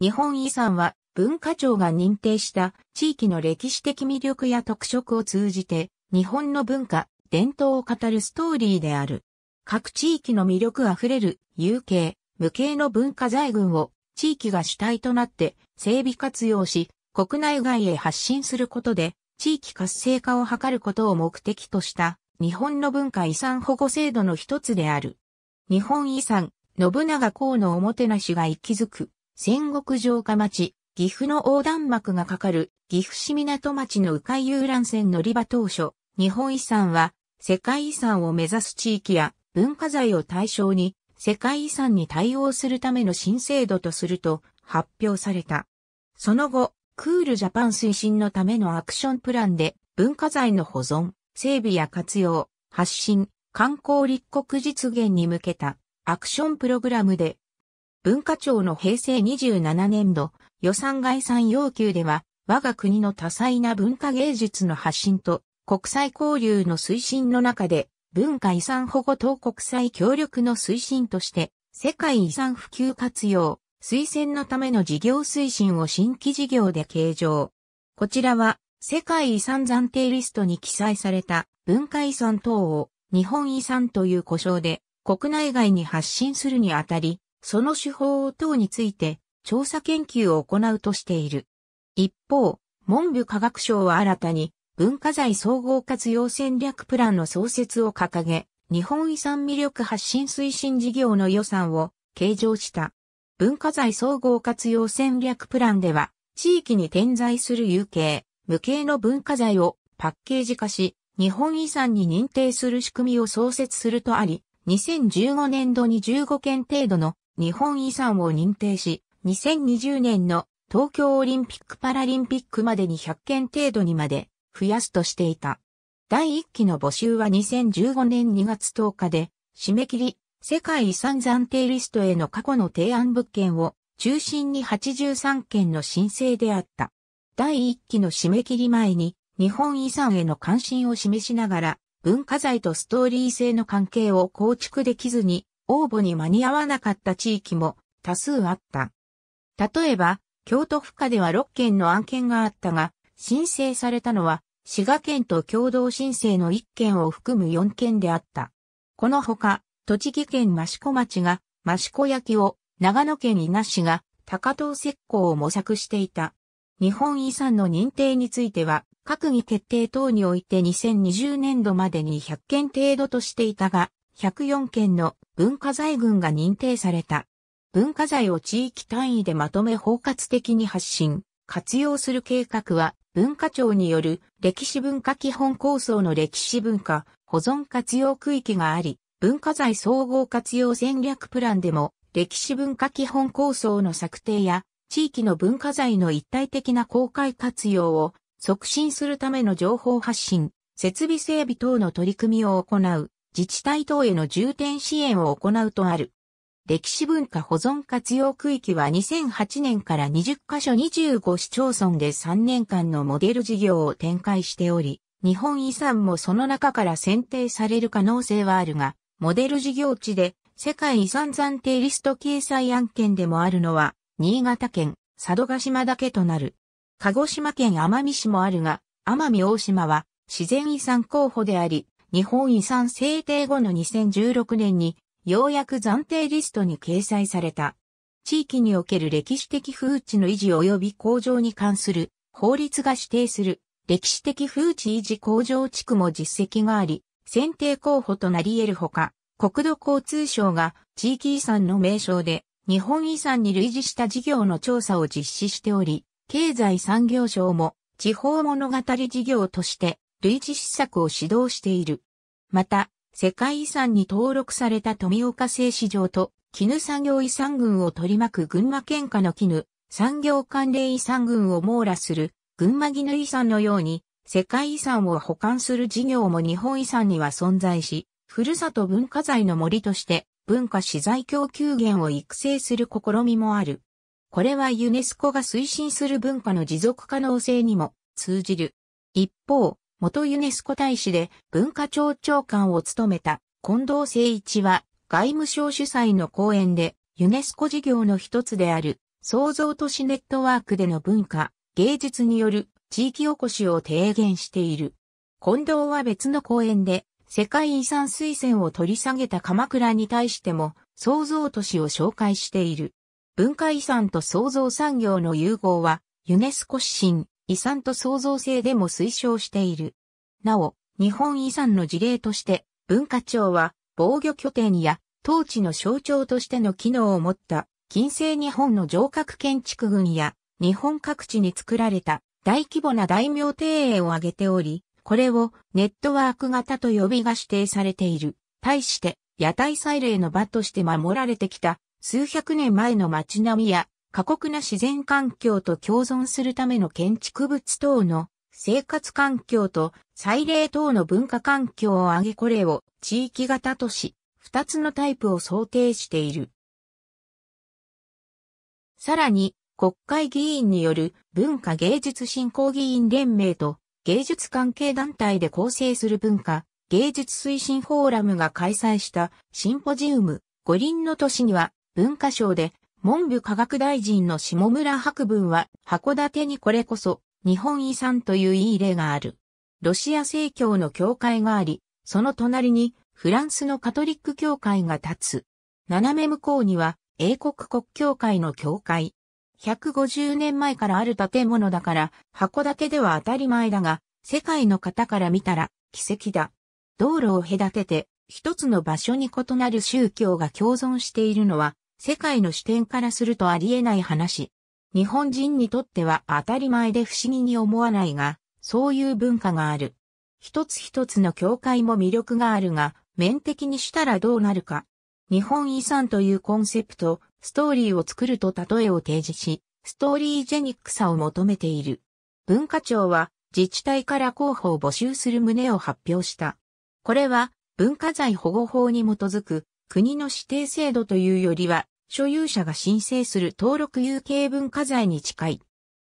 日本遺産は文化庁が認定した地域の歴史的魅力や特色を通じて日本の文化、伝統を語るストーリーである。各地域の魅力あふれる有形、無形の文化財群を地域が主体となって整備活用し国内外へ発信することで地域活性化を図ることを目的とした日本の文化遺産保護制度の一つである。日本遺産、信長公のおもてなしが息づく戦国城下町、岐阜の横断幕がかかる岐阜市港町の迂回遊覧船乗り場当初、日本遺産は世界遺産を目指す地域や文化財を対象に世界遺産に対応するための新制度とすると発表された。その後、クールジャパン推進のためのアクションプランで文化財の保存、整備や活用、発信、観光立国実現に向けたアクションプログラムで文化庁の平成27年度予算概算要求では、我が国の多彩な文化芸術の発信と国際交流の推進の中で、文化遺産保護等国際協力の推進として、世界遺産普及活用、推薦のための事業推進を新規事業で計上。こちらは、世界遺産暫定リストに記載された文化遺産等を日本遺産という呼称で国内外に発信するにあたり、その手法等について調査研究を行うとしている。一方、文部科学省は新たに文化財総合活用戦略プランの創設を掲げ、日本遺産魅力発信推進事業の予算を計上した。文化財総合活用戦略プランでは、地域に点在する有形、無形の文化財をパッケージ化し、日本遺産に認定する仕組みを創設するとあり、2015年度に15件程度の日本遺産を認定し、2020年の東京オリンピック・パラリンピックまでに100件程度にまで増やすとしていた。第1期の募集は2015年2月10日で、締め切り、世界遺産暫定リストへの過去の提案物件を中心に83件の申請であった。第1期の締め切り前に、日本遺産への関心を示しながら、文化財とストーリー性の関係を構築できずに、応募に間に合わなかった地域も多数あった。例えば、京都府下では6件の案件があったが、申請されたのは、滋賀県と共同申請の1件を含む4件であった。このほか、栃木県益子町が益子焼を、長野県伊那市が高遠石膏を模索していた。日本遺産の認定については、閣議決定等において2020年度までに100件程度としていたが、104件の文化財群が認定された。文化財を地域単位でまとめ包括的に発信、活用する計画は、文化庁による歴史文化基本構想の歴史文化保存活用区域があり、文化財総合活用戦略プランでも歴史文化基本構想の策定や地域の文化財の一体的な公開活用を促進するための情報発信、設備整備等の取り組みを行う自治体等への重点支援を行うとある。歴史文化保存活用区域は2008年から20カ所25市町村で3年間のモデル事業を展開しており、日本遺産もその中から選定される可能性はあるが、モデル事業地で世界遺産暫定リスト掲載案件でもあるのは、新潟県、佐渡島だけとなる。鹿児島県奄美市もあるが、奄美大島は自然遺産候補であり、日本遺産制定後の2016年に、ようやく暫定リストに掲載された。地域における歴史的風地の維持及び向上に関する法律が指定する歴史的風地維持向上地区も実績があり、選定候補となり得るほか、国土交通省が地域遺産の名称で日本遺産に類似した事業の調査を実施しており、経済産業省も地方物語事業として類似施策を指導している。また、世界遺産に登録された富岡製糸場と、絹作業遺産群を取り巻く群馬県下の絹、産業関連遺産群を網羅する、群馬絹遺産のように、世界遺産を保管する事業も日本遺産には存在し、ふるさと文化財の森として、文化資材供給源を育成する試みもある。これはユネスコが推進する文化の持続可能性にも通じる。一方、元ユネスコ大使で文化庁長官を務めた近藤誠一は外務省主催の講演でユネスコ事業の一つである創造都市ネットワークでの文化、芸術による地域おこしを提言している。近藤は別の講演で世界遺産推薦を取り下げた鎌倉に対しても創造都市を紹介している。文化遺産と創造産業の融合はユネスコ指針遺産と創造性でも推奨している。なお、日本遺産の事例として、文化庁は防御拠点や当地の象徴としての機能を持った近世日本の城郭建築群や日本各地に作られた大規模な大名庭園を挙げており、これをネットワーク型と呼びが指定されている。対して、屋台祭礼の場として守られてきた数百年前の街並みや過酷な自然環境と共存するための建築物等の生活環境と祭礼等の文化環境を挙げこれを地域型都市二つのタイプを想定している。さらに国会議員による文化芸術振興議員連盟と芸術関係団体で構成する文化芸術推進フォーラムが開催したシンポジウム五輪の都市には文化省で文部科学大臣の下村博文は、函館にこれこそ、日本遺産といういい例がある。ロシア正教の教会があり、その隣にフランスのカトリック教会が立つ。斜め向こうには英国国教会の教会。150年前からある建物だから、函館では当たり前だが、世界の方から見たら奇跡だ。道路を隔てて、一つの場所に異なる宗教が共存しているのは、世界の視点からするとありえない話。日本人にとっては当たり前で不思議に思わないが、そういう文化がある。一つ一つの境界も魅力があるが、面的にしたらどうなるか。日本遺産というコンセプト、ストーリーを作ると例えを提示し、ストーリージェニックさを求めている。文化庁は自治体から候補を募集する旨を発表した。これは文化財保護法に基づく国の指定制度というよりは、所有者が申請する登録有形文化財に近い。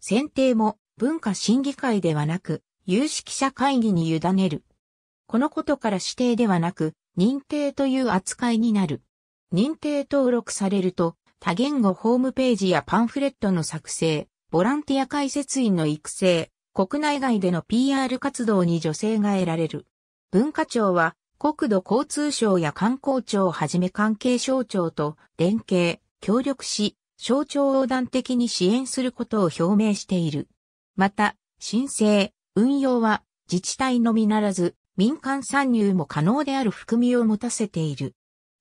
選定も文化審議会ではなく、有識者会議に委ねる。このことから指定ではなく、認定という扱いになる。認定登録されると、多言語ホームページやパンフレットの作成、ボランティア解説員の育成、国内外での PR 活動に助成が得られる。文化庁は国土交通省や観光庁をはじめ関係省庁と連携、協力し、省庁横断的に支援することを表明している。また、申請、運用は自治体のみならず民間参入も可能である含みを持たせている。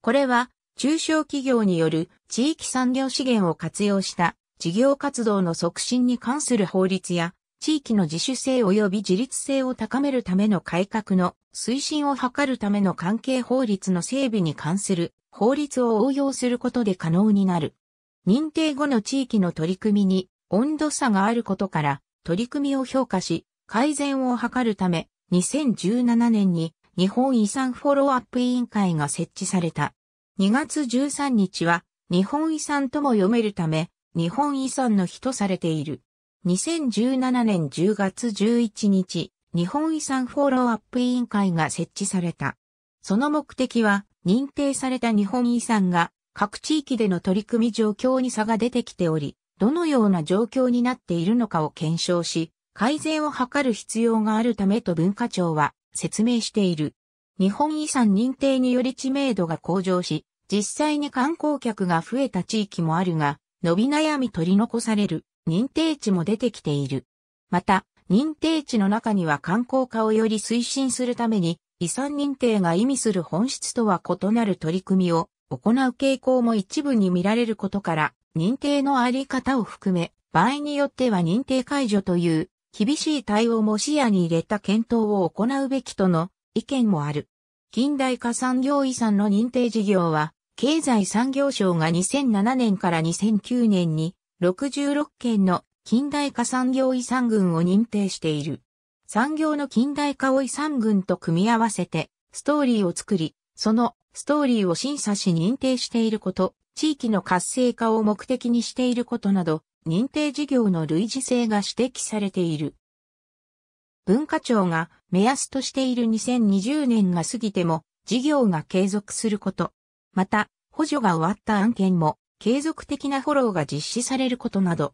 これは中小企業による地域産業資源を活用した事業活動の促進に関する法律や地域の自主性及び自立性を高めるための改革の推進を図るための関係法律の整備に関する法律を応用することで可能になる。認定後の地域の取り組みに温度差があることから取り組みを評価し改善を図るため2017年に日本遺産フォローアップ委員会が設置された。2月13日は日本遺産とも読めるため日本遺産の日とされている。2017年10月11日、日本遺産フォローアップ委員会が設置された。その目的は、認定された日本遺産が各地域での取り組み状況に差が出てきており、どのような状況になっているのかを検証し、改善を図る必要があるためと文化庁は説明している。日本遺産認定により知名度が向上し、実際に観光客が増えた地域もあるが、伸び悩み取り残される認定値も出てきている。また、認定値の中には観光化をより推進するために、遺産認定が意味する本質とは異なる取り組みを行う傾向も一部に見られることから、認定のあり方を含め、場合によっては認定解除という厳しい対応も視野に入れた検討を行うべきとの意見もある。近代化産業遺産の認定事業は、経済産業省が2007年から2009年に66件の近代化産業遺産群を認定している。産業の近代化を遺産群と組み合わせて、ストーリーを作り、そのストーリーを審査し認定していること、地域の活性化を目的にしていることなど、認定事業の類似性が指摘されている。文化庁が目安としている2020年が過ぎても事業が継続すること。また、補助が終わった案件も継続的なフォローが実施されることなど。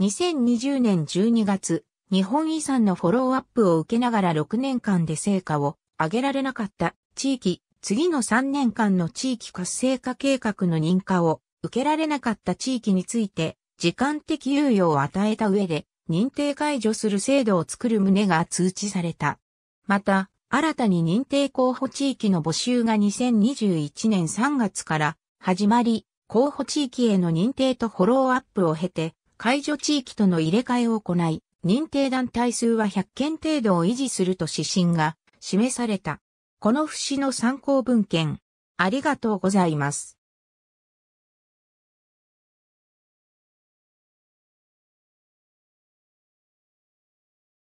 2020年12月、日本遺産のフォローアップを受けながら6年間で成果を上げられなかった地域、次の3年間の地域活性化計画の認可を受けられなかった地域について、時間的猶予を与えた上で、認定解除する制度を作る旨が通知された。また、新たに認定候補地域の募集が2021年3月から始まり、候補地域への認定とフォローアップを経て、解除地域との入れ替えを行い、認定団体数は100件程度を維持すると指針が示された。この節の参考文献、ありがとうございます。